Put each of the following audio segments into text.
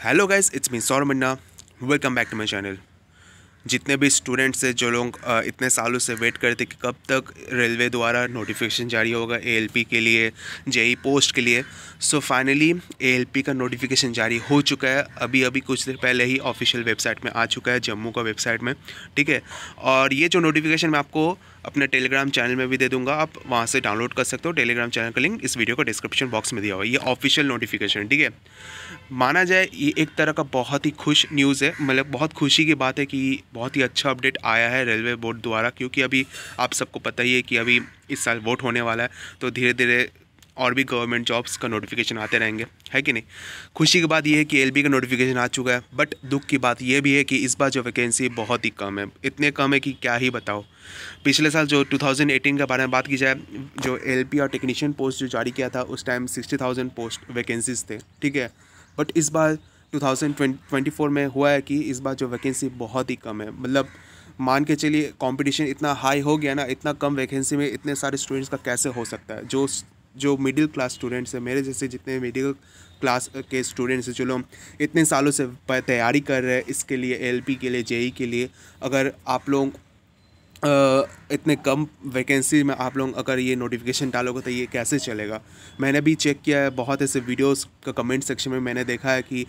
Hello guys, it's me Sauramanna. Welcome back to my channel. जितने भी students हैं जो लोग इतने सालों से वेट करते कि कब तक रेलवे द्वारा नोटिफिकेशन जारी होगा ए के लिए जेई पोस्ट e के लिए सो फाइनली ए का नोटिफिकेशन जारी हो चुका है अभी अभी कुछ देर पहले ही ऑफिशियल वेबसाइट में आ चुका है जम्मू का वेबसाइट में ठीक है और ये जो नोटिफिकेशन मैं आपको अपने टेलीग्राम चैनल में भी दे दूंगा आप वहाँ से डाउनलोड कर सकते हो टेलीग्राम चैनल का लिंक इस वीडियो का डिस्क्रिप्शन बॉक्स में दिया हुआ है ये ऑफिशियल नोटिफिकेशन ठीक है माना जाए ये एक तरह का बहुत ही खुश न्यूज़ है मतलब बहुत खुशी की बात है कि बहुत ही अच्छा अपडेट आया है रेलवे बोर्ड द्वारा क्योंकि अभी आप सबको पता ही है कि अभी इस साल वोट होने वाला है तो धीरे धीरे और भी गवर्नमेंट जॉब्स का नोटिफिकेशन आते रहेंगे है कि नहीं खुशी की बात यह है कि एलबी का नोटिफिकेशन आ चुका है बट दुख की बात यह भी है कि इस बार जो वैकेंसी बहुत ही कम है इतने कम है कि क्या ही बताओ पिछले साल जो 2018 के बारे में बात की जाए जो एलपी और टेक्नीशियन पोस्ट जो जारी किया था उस टाइम सिक्सटी पोस्ट वैकेंसीज थे ठीक है बट इस बार 2024 में हुआ है कि इस बार जो वैकेंसी बहुत ही कम है मतलब मान के चलिए कंपटीशन इतना हाई हो गया ना इतना कम वैकेंसी में इतने सारे स्टूडेंट्स का कैसे हो सकता है जो जो मिडिल क्लास स्टूडेंट्स हैं मेरे जैसे जितने मिडिल क्लास के स्टूडेंट्स हैं जो लोग इतने सालों से तैयारी कर रहे हैं इसके लिए एल के लिए जेई e के लिए अगर आप लोग इतने कम वैकेंसी में आप लोग अगर ये नोटिफिकेशन डालोगे तो ये कैसे चलेगा मैंने भी चेक किया है बहुत ऐसे वीडियोस का कमेंट सेक्शन में मैंने देखा है कि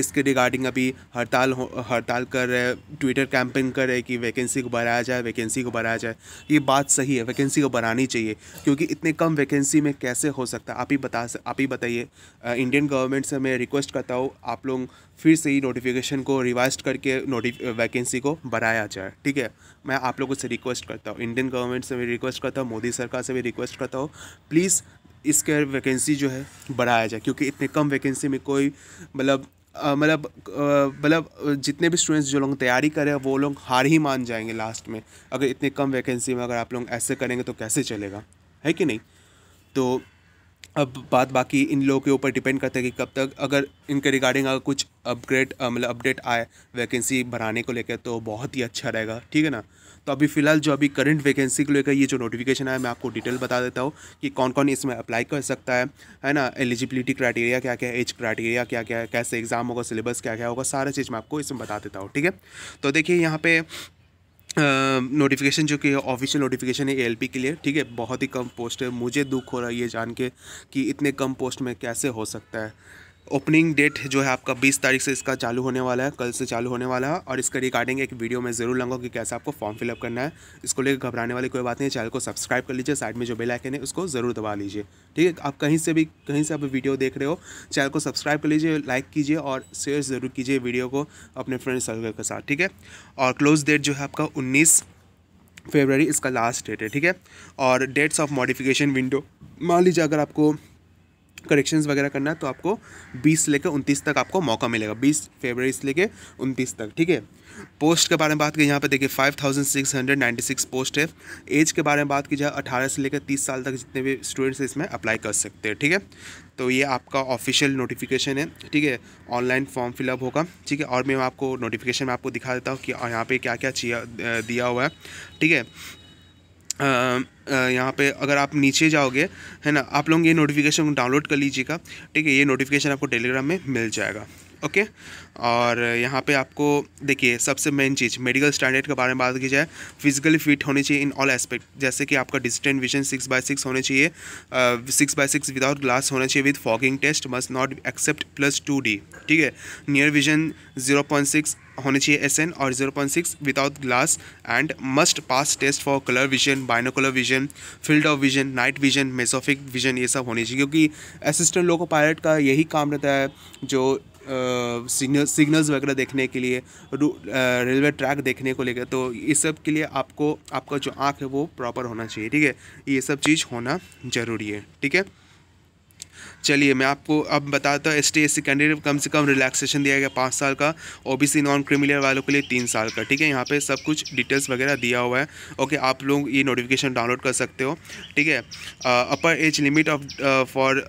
इसके रिगार्डिंग अभी हड़ताल हो हड़ताल कर रहे ट्विटर कैंपेन कर रहे कि वैकेंसी को बढ़ाया जाए वैकेंसी को बढ़ाया जाए ये बात सही है वैकेंसी को बढ़ानी चाहिए क्योंकि इतने कम वैकेंसी में कैसे हो सकता है आप ही बता आप ही बताइए इंडियन गवर्नमेंट से मैं रिक्वेस्ट करता हूँ आप लोग फिर से ही नोटिफिकेशन को रिवाइज करके वैकेंसी को बढ़ाया जाए ठीक है मैं आप लोगों से रिक्वेस्ट करता हूँ इंडियन गवर्नमेंट से भी रिक्वेस्ट करता हूँ मोदी सरकार से भी रिक्वेस्ट करता हूँ प्लीज़ इसके वैकेंसी जो है बढ़ाया जाए क्योंकि इतने कम वैकेंसी में कोई मतलब मतलब मतलब जितने भी स्टूडेंट्स जो लोग तैयारी करें वो लोग हार ही मान जाएंगे लास्ट में अगर इतने कम वैकेंसी में अगर आप लोग ऐसे करेंगे तो कैसे चलेगा है कि नहीं तो अब बात बाकी इन लोगों के ऊपर डिपेंड करता है कि कब तक अगर इनके रिगार्डिंग अगर कुछ अपग्रेड मतलब अपडेट आए वैकेंसी बढ़ाने को लेकर तो बहुत ही अच्छा रहेगा ठीक है ना तो अभी फ़िलहाल जो अभी करंट वैकेंसी को लेकर ये जो नोटिफिकेशन आया मैं आपको डिटेल बता देता हूँ कि कौन कौन इसमें अप्लाई कर सकता है है ना एलिजिबिलिटी क्राइटेरिया क्या क्या है एज क्राइटेरिया क्या क्या है कैसे एग्ज़ाम होगा सिलेबस क्या क्या होगा सारा चीज़ मैं आपको इसमें बता देता हूँ ठीक है तो देखिए यहाँ पे नोटिफिकेशन जो कि ऑफिशियल नोटिफिकेशन है एलपी के लिए ठीक है बहुत ही कम पोस्ट है मुझे दुख हो रहा है ये जान के कि इतने कम पोस्ट में कैसे हो सकता है ओपनिंग डेट जो है आपका 20 तारीख से इसका चालू होने वाला है कल से चालू होने वाला है और इसका रिगार्डिंग एक वीडियो मैं ज़रूर लाऊंगा कि कैसे आपको फॉर्म फिलअप करना है इसको लेकर घबराने वाली कोई बात नहीं चैनल को सब्सक्राइब कर लीजिए साइड में जो बेल आइकन है उसको ज़रूर दबा लीजिए ठीक है आप कहीं से भी कहीं से आप वीडियो देख रहे हो चैनल को सब्सक्राइब कर लीजिए लाइक कीजिए और शेयर ज़रूर कीजिए वीडियो को अपने फ्रेंड सर्कल के साथ ठीक है और क्लोज डेट जो है आपका उन्नीस फेबररी इसका लास्ट डेट है ठीक है और डेट्स ऑफ मॉडिफिकेशन विंडो मान लीजिए अगर आपको करेक्शंस वगैरह करना है तो आपको 20 से लेकर 29 तक आपको मौका मिलेगा 20 फरवरी से लेकर 29 तक ठीक है पोस्ट के बारे में बात की यहाँ पर देखिए 5696 पोस्ट है एज के बारे में बात की जाए 18 से लेकर 30 साल तक जितने भी स्टूडेंट्स इसमें अप्लाई कर सकते हैं ठीक है तो ये आपका ऑफिशियल नोटिफिकेशन है ठीक है ऑनलाइन फॉर्म फिलअप होगा ठीक है और मैं आपको नोटिफिकेशन में आपको दिखा देता हूँ कि यहाँ पर क्या क्या दिया हुआ है ठीक है यहाँ पे अगर आप नीचे जाओगे है ना आप लोग ये नोटिफिकेशन डाउनलोड कर लीजिएगा ठीक है ये नोटिफिकेशन आपको टेलीग्राम में मिल जाएगा ओके और यहाँ पे आपको देखिए सबसे मेन चीज़ मेडिकल स्टैंडर्ड के बारे में बात की जाए फिजिकली फिट होनी चाहिए इन ऑल एस्पेक्ट जैसे कि आपका distant vision six by six होने चाहिए six by six without glass होना चाहिए with fogging test must not accept plus two D ठीक है near vision zero point six होने चाहिए एस एन और zero point six without glass and must pass test for colour vision binocular vision field of vision night vision mesopic vision ये सब होनी चाहिए क्योंकि असिस्टेंट लोको पायलट का यही काम रहता है जो सिग्नल सिग्नल्स वगैरह देखने के लिए रेलवे ट्रैक देखने को लेकर तो ये सब के लिए आपको आपका जो आँख है वो प्रॉपर होना चाहिए ठीक है ये सब चीज़ होना ज़रूरी है ठीक है चलिए मैं आपको अब बताता हूँ S T S C candidate कम से कम रिलैक्सेशन दिया गया पाँच साल का ओबीसी नॉन क्रिमिनल वालों के लिए तीन साल का ठीक है यहाँ पे सब कुछ डिटेल्स वगैरह दिया हुआ है ओके आप लोग ये नोटिफिकेशन डाउनलोड कर सकते हो ठीक है upper age limit of for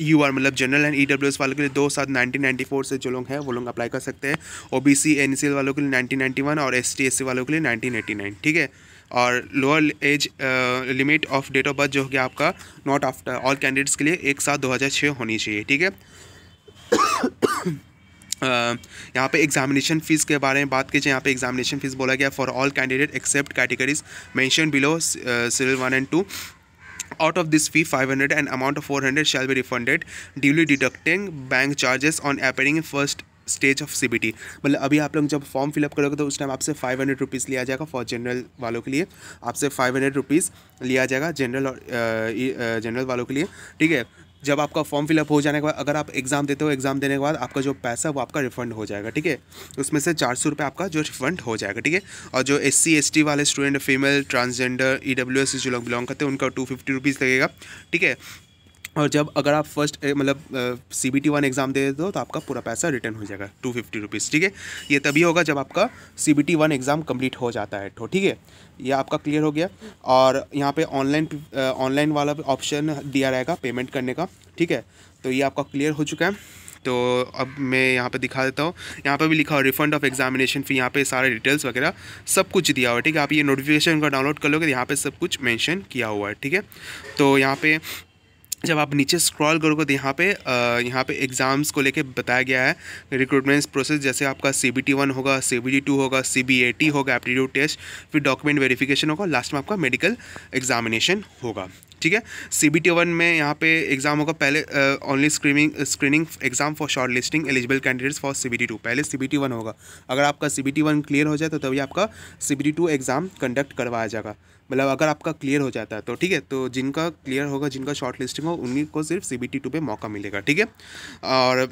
U R मतलब general and E W S वालों के लिए दो सात नाइनटीन नाइन्टी फोर से जो लोग हैं वो लोग अप्लाई कर सकते हैं O B C N C L वालों के लिए नाइनटीन नाइन्टी वन और एस टी एस सी वालों के लिए नाइनटीन एटी नाइन ठीक है और lower age limit of date of birth जो हो गया आपका नॉट आफ्टर ऑल कैंडिडेट्स के लिए एक साथ दो हज़ार छः होनी चाहिए ठीक है uh, यहाँ पे एग्जामिनेशन फ़ीस के बारे में बात की जाए यहाँ पे एग्जामिनेशन फ़ीस बोला गया for all candidate except categories mention below civil one and two Out of this fee, 500 and amount of 400 shall be refunded, duly deducting bank charges on appearing first stage of C B T मतलब अभी आप लोग जब form fill up करोगे तो उस time आपसे five hundred rupees लिया जाएगा फॉर जनरल वालों के लिए आपसे फाइव हंड्रेड रुपीज़ लिया जाएगा जनरल और जनरल वालों के लिए ठीक है जब आपका फॉर्म फिलअप हो जाने के बाद अगर आप एग्ज़ाम देते हो एग्ज़ाम देने के बाद आपका जो पैसा वो आपका रिफंड हो जाएगा ठीक है उसमें से चार सौ रुपये आपका जो रिफंड हो जाएगा ठीक है और जो एस सी वाले student female transgender E W S जो लोग बिलोंग करते हैं उनका टू फिफ्टी रुपीज़ लगेगा ठीक है और जब अगर आप फर्स्ट मतलब C B T one exam दे दो तो आपका पूरा पैसा रिटर्न हो जाएगा टू फिफ्टी रुपीज़ ठीक है ये तभी होगा जब आपका C B T one exam complete हो जाता है तो ठीक है ये आपका क्लियर हो गया और यहाँ पे ऑनलाइन ऑनलाइन वाला ऑप्शन दिया रहेगा पेमेंट करने का ठीक है तो ये आपका क्लियर हो चुका है तो अब मैं यहाँ पे दिखा देता हूँ यहाँ पे भी लिखा हुआ रिफंड ऑफ एग्जामिनेशन फी यहाँ पे सारे डिटेल्स वगैरह सब कुछ दिया हुआ है ठीक है आप ये नोटिफिकेशन का डाउनलोड कर लोगे यहाँ पे सब कुछ मेंशन किया हुआ है ठीक है तो यहाँ पे जब आप नीचे स्क्रॉल करोगे तो यहाँ पे यहाँ पे एग्ज़ाम्स को लेके बताया गया है रिक्रूटमेंट्स प्रोसेस जैसे आपका सी बी टी वन होगा सी बी टी टू होगा सी बी ए टी होगा एप्टीट्यूड टेस्ट फिर डॉक्यूमेंट वेरिफिकेशन होगा लास्ट में आपका मेडिकल एग्जामिनेशन होगा ठीक है सी बी टी वन में यहाँ पे एग्ज़ाम होगा पहले only screening screening exam for short listing eligible candidates for C B T two पहले सी बी टी वन होगा अगर आपका C B T one clear हो जाए तो तभी आपका C B T two exam conduct करवाया जाएगा मतलब अगर आपका क्लियर हो जाता है तो ठीक है तो जिनका क्लियर होगा जिनका शॉर्ट लिस्टिंग हो उन्हीं को सिर्फ सी बी टी टू पर मौका मिलेगा ठीक है और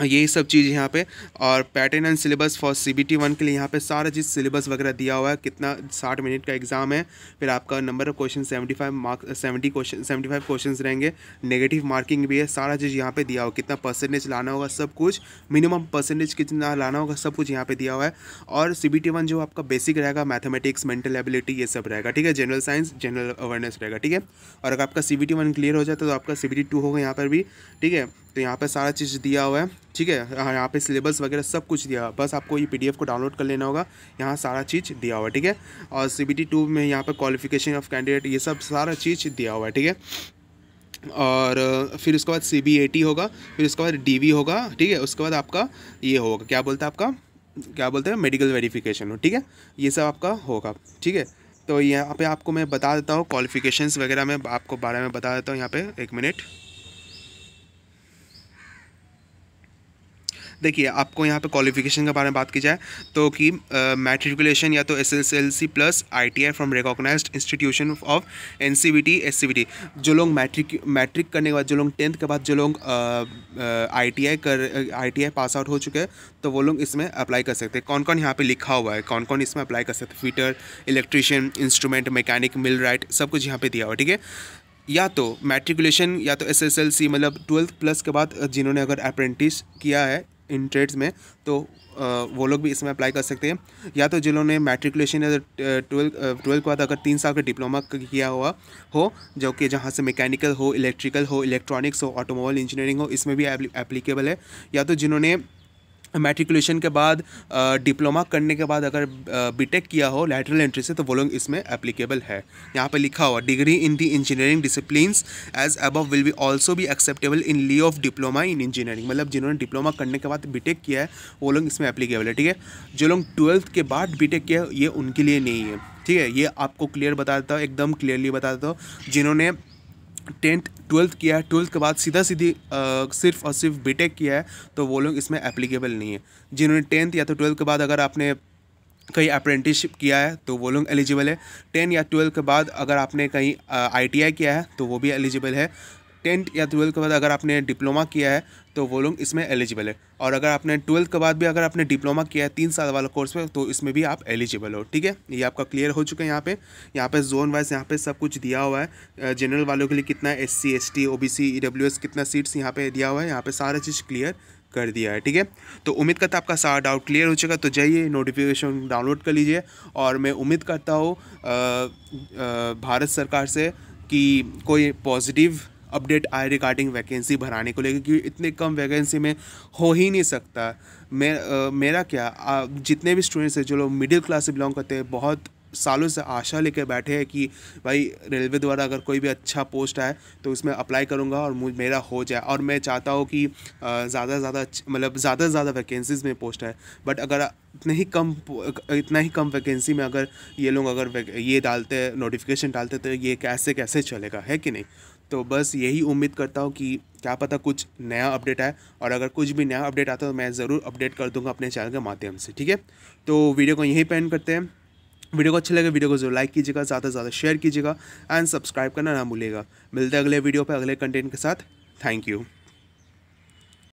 यही सब चीज़ यहाँ पे और pattern and syllabus for C B T one के लिए यहाँ पे सारा चीज़ सिलेबस वगैरह दिया हुआ है कितना साठ मिनट का एग्ज़ाम है फिर आपका number of question seventy five mark seventy question seventy five question रहेंगे नेगेटिव मार्किंग भी है सारा चीज़ यहाँ पे दिया हुआ कितना परसेंटेज लाना होगा सब कुछ मिनिमम परसेंटेज कितना लाना होगा सब कुछ यहाँ पर दिया हुआ है और सी बी टी वन जो आपका बेसिक रहेगा मैथमेटिक्स मेंटल एबिलिटी ये सब रहेगा ठीक है जनरल साइंस जनरल अवेयरनेस रहेगा ठीक है और अगर आपका C B T one clear हो जाता है तो आपका सी बी टी टू होगा यहाँ पर भी ठीक है तो यहाँ पर सारा चीज़ दिया हुआ है ठीक है हाँ, यहाँ पे सिलेबस वगैरह सब कुछ दिया हुआ बस आपको ये पीडीएफ को डाउनलोड कर लेना होगा यहाँ सारा चीज़ दिया हुआ है ठीक है और सी बी टू में यहाँ पर क्वालिफिकेशन ऑफ कैंडिडेट ये सब सारा चीज़ दिया हुआ है ठीक है और फिर उसके बाद सी बी ए टी होगा फिर उसके बाद डी होगा ठीक है उसके बाद आपका ये होगा क्या बोलते हैं आपका क्या बोलते हैं मेडिकल वेरीफिकेशन हो ठीक है ये सब आपका होगा ठीक है तो यहाँ पे आपको मैं बता देता हूँ क्वालिफिकेशंस वगैरह मैं आपको बारे में बता देता हूँ यहाँ पे एक मिनट देखिए आपको यहाँ पे क्वालिफिकेशन के बारे में बात की जाए तो कि मैट्रिकुलेशन या तो S S L C plus I T I from recognise institution of N C B T S C B T जो लोग मैट्रिक मैट्रिक करने के बाद जो लोग टेंथ के बाद जो लोग आई टी आई कर आई टी आई पास आउट हो चुके हैं तो वो लोग इसमें अप्लाई कर सकते हैं कौन कौन यहाँ पर लिखा हुआ है कौन कौन इसमें अप्लाई कर सकते fitter electrician instrument mechanic millwright सब कुछ यहाँ पर दिया हुआ ठीक है या तो मैट्रिकुलेशन या तो एस एस एल सी मतलब ट्वेल्थ प्लस के बाद जिन्होंने अगर अप्रेंटिस किया है इन ट्रेड्स में तो वो लोग भी इसमें अप्लाई कर सकते हैं या तो जिन्होंने मैट्रिकुलेशन या ट्वेल्थ ट्वेल्थ के बाद अगर तीन साल का डिप्लोमा किया हुआ हो जो कि जहाँ से मैकेनिकल हो इलेक्ट्रिकल हो इलेक्ट्रॉनिक्स हो ऑटोमोबाइल इंजीनियरिंग हो इसमें भी एप्लीकेबल है या तो जिन्होंने मेट्रिकुलेशन के बाद डिप्लोमा करने के बाद अगर बीटेक किया हो लैटरल एंट्री से तो वो लोग इसमें एप्लीकेबल है यहाँ पे लिखा हुआ degree in the engineering discipline as above will be also भी acceptable in lieu of diploma in engineering मतलब जिन्होंने डिप्लोमा करने के बाद बीटेक किया है वो लोग इसमें एप्लीकेबल है ठीक है जो लोग ट्वेल्थ के बाद बी किया ये उनके लिए नहीं है ठीक है ये आपको क्लियर बता देता हूँ एकदम क्लियरली बता देता हूँ जिन्होंने टेंथ ट्वेल्थ किया है ट्वेल्थ के बाद सीधा सीधी सिर्फ और सिर्फ बीटेक किया है तो वो लोग इसमें एप्लीकेबल नहीं है जिन्होंने टेंथ या तो ट्वेल्थ के बाद अगर आपने कहीं अप्रेंटिसशिप किया है तो वो लोग एलिजिबल है टेन या ट्वेल्थ के बाद अगर आपने कहीं आई किया है तो वो भी एलिजिबल है टेंथ या ट्वेल्थ के बाद अगर आपने डिप्लोमा किया है तो वो लोग इसमें एलिजिबल है और अगर आपने ट्वेल्थ के बाद भी अगर आपने डिप्लोमा किया है तीन साल वाला कोर्स में तो इसमें भी आप एलिजिबल हो ठीक है ये आपका क्लियर हो चुका है यहाँ पे यहाँ पे जोन वाइज यहाँ पे सब कुछ दिया हुआ है जनरल वालों के लिए कितना S C S T O B C E W S कितना सीट्स यहाँ पर दिया हुआ है यहाँ पर सारा चीज़ क्लियर कर दिया है ठीक है तो उम्मीद करता आपका सारा डाउट क्लियर हो चुका तो जाइए नोटिफिकेशन डाउनलोड कर लीजिए और मैं उम्मीद करता हूँ भारत सरकार से कि कोई पॉजिटिव अपडेट आए रिगार्डिंग वैकेंसी भराने को लेकर क्योंकि इतने कम वैकेंसी में हो ही नहीं सकता मे मेरा क्या आ, जितने भी स्टूडेंट्स हैं जो लोग मिडिल क्लास से बिलोंग करते हैं बहुत सालों से आशा लेकर बैठे हैं कि भाई रेलवे द्वारा अगर कोई भी अच्छा पोस्ट आए तो उसमें अप्लाई करूँगा और मेरा हो जाए और मैं चाहता हूँ कि ज़्यादा से ज़्यादा मतलब ज़्यादा से ज़्यादा वैकेंसीज़ में पोस्ट आए बट अगर इतने ही कम इतना ही कम वैकेंसी में अगर ये लोग अगर ये डालते नोटिफिकेशन डालते तो ये कैसे कैसे चलेगा है कि नहीं तो बस यही उम्मीद करता हूँ कि क्या पता कुछ नया अपडेट आए और अगर कुछ भी नया अपडेट आता है तो मैं ज़रूर अपडेट कर दूँगा अपने चैनल के माध्यम से ठीक है तो वीडियो को यहीं पेन करते हैं वीडियो को अच्छा लगे वीडियो को जरूर लाइक कीजिएगा ज़्यादा से ज़्यादा शेयर कीजिएगा एंड सब्सक्राइब करना ना भूलेगा मिलते हैं अगले वीडियो पर अगले कंटेंट के साथ थैंक यू